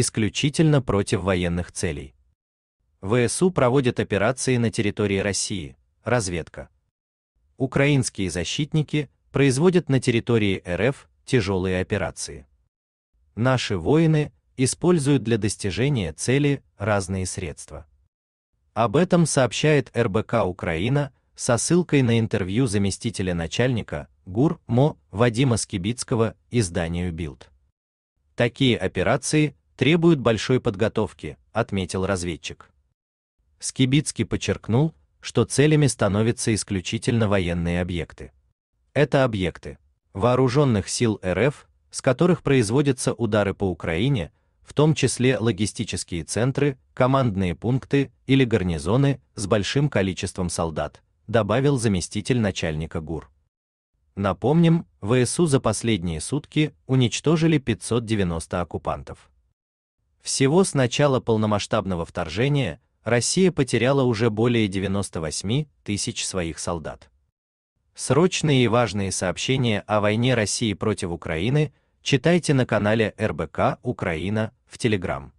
исключительно против военных целей. ВСУ проводят операции на территории России, разведка. Украинские защитники производят на территории РФ тяжелые операции. Наши воины используют для достижения цели разные средства. Об этом сообщает РБК Украина со ссылкой на интервью заместителя начальника ГУР МО Вадима Скибицкого изданию Билд. Такие операции требуют большой подготовки, отметил разведчик. Скибицкий подчеркнул, что целями становятся исключительно военные объекты. Это объекты вооруженных сил РФ, с которых производятся удары по Украине, в том числе логистические центры, командные пункты или гарнизоны с большим количеством солдат, добавил заместитель начальника ГУР. Напомним, ВСУ за последние сутки уничтожили 590 оккупантов. Всего с начала полномасштабного вторжения Россия потеряла уже более 98 тысяч своих солдат. Срочные и важные сообщения о войне России против Украины читайте на канале РБК Украина в Телеграм.